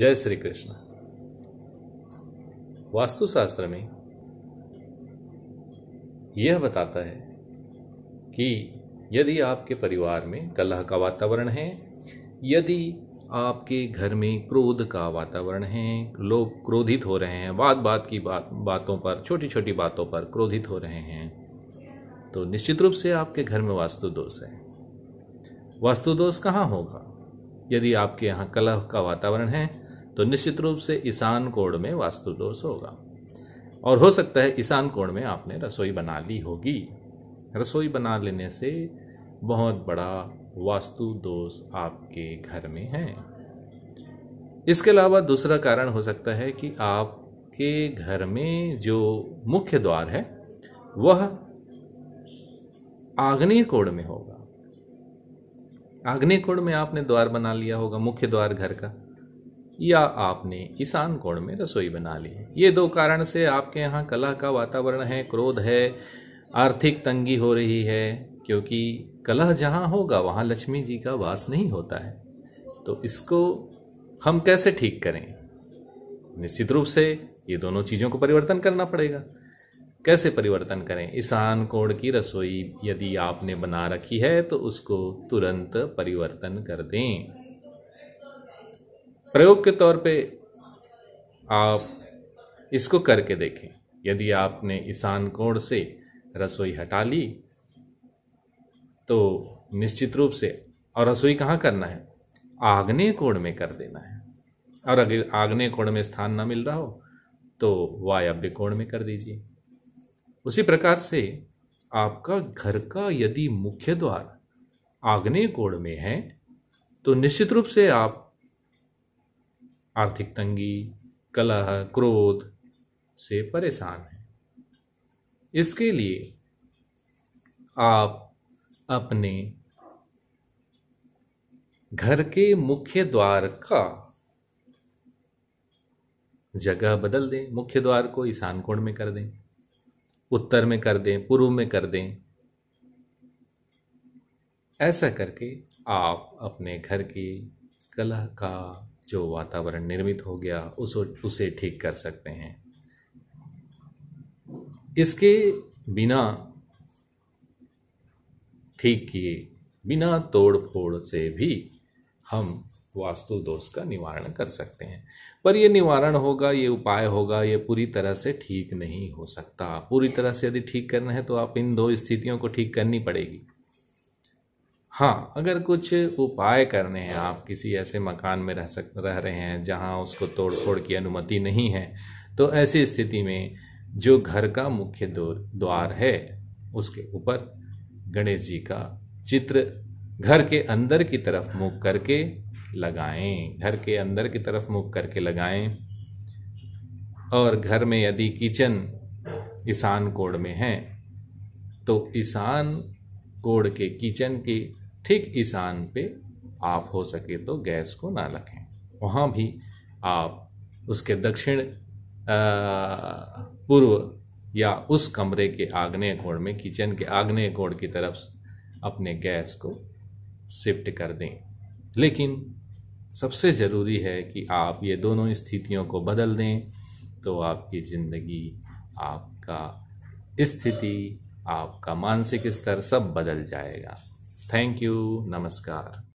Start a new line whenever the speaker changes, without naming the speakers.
जय श्री कृष्ण वास्तुशास्त्र में यह बताता है कि यदि आपके परिवार में कलह का वातावरण है यदि आपके घर में क्रोध का वातावरण है लोग क्रोधित हो रहे हैं बात बात की बात बातों पर छोटी छोटी बातों पर क्रोधित हो रहे हैं तो निश्चित रूप से आपके घर में वास्तु दोष है वास्तु दोष कहाँ होगा यदि आपके यहाँ कलह का वातावरण है तो निश्चित रूप से ईशान कोण में वास्तु दोष होगा और हो सकता है ईशान कोण में आपने रसोई बना ली होगी रसोई बना लेने से बहुत बड़ा वास्तु दोष आपके घर में है इसके अलावा दूसरा कारण हो सकता है कि आपके घर में जो मुख्य द्वार है वह आग्नेय कोण में होगा आग्नेय कोण में आपने द्वार बना लिया होगा मुख्य द्वार घर का या आपने ईशान कोण में रसोई बना ली ये दो कारण से आपके यहाँ कला का वातावरण है क्रोध है आर्थिक तंगी हो रही है क्योंकि कलह जहाँ होगा वहाँ लक्ष्मी जी का वास नहीं होता है तो इसको हम कैसे ठीक करें निश्चित रूप से ये दोनों चीज़ों को परिवर्तन करना पड़ेगा कैसे परिवर्तन करें ईशान कोण की रसोई यदि आपने बना रखी है तो उसको तुरंत परिवर्तन कर दें प्रयोग के तौर पे आप इसको करके देखें यदि आपने ईशान कोण से रसोई हटा ली तो निश्चित रूप से और रसोई कहाँ करना है आग्नेय कोण में कर देना है और अगर आग्नेय कोण में स्थान ना मिल रहा हो तो वायव्य कोण में कर दीजिए उसी प्रकार से आपका घर का यदि मुख्य द्वार आग्नेय कोण में है तो निश्चित रूप से आप आर्थिक तंगी कलह क्रोध से परेशान है इसके लिए आप अपने घर के मुख्य द्वार का जगह बदल दें मुख्य द्वार को ईशान कोण में कर दें उत्तर में कर दें पूर्व में कर दें ऐसा करके आप अपने घर के कलह का जो वातावरण निर्मित हो गया उस उसे ठीक कर सकते हैं इसके बिना ठीक किए बिना तोड़ फोड़ से भी हम वास्तु दोष का निवारण कर सकते हैं पर यह निवारण होगा ये उपाय होगा ये पूरी तरह से ठीक नहीं हो सकता पूरी तरह से यदि ठीक करना है तो आप इन दो स्थितियों को ठीक करनी पड़ेगी हाँ अगर कुछ उपाय करने हैं आप किसी ऐसे मकान में रह सक रह रहे हैं जहाँ उसको तोड़ फोड़ की अनुमति नहीं है तो ऐसी स्थिति में जो घर का मुख्य द्वार है उसके ऊपर गणेश जी का चित्र घर के अंदर की तरफ मुख करके लगाएं घर के अंदर की तरफ मुख करके लगाएं और घर में यदि किचन ईशान कोड़ में है तो ईशान कोड़ के किचन की ठीक ईशान पे आप हो सके तो गैस को ना रखें वहाँ भी आप उसके दक्षिण पूर्व या उस कमरे के आग्नेय कोण में किचन के आग्नेय कोण की तरफ अपने गैस को शिफ्ट कर दें लेकिन सबसे ज़रूरी है कि आप ये दोनों स्थितियों को बदल दें तो आपकी ज़िंदगी आपका स्थिति आपका मानसिक स्तर सब बदल जाएगा Thank you. Namaskar.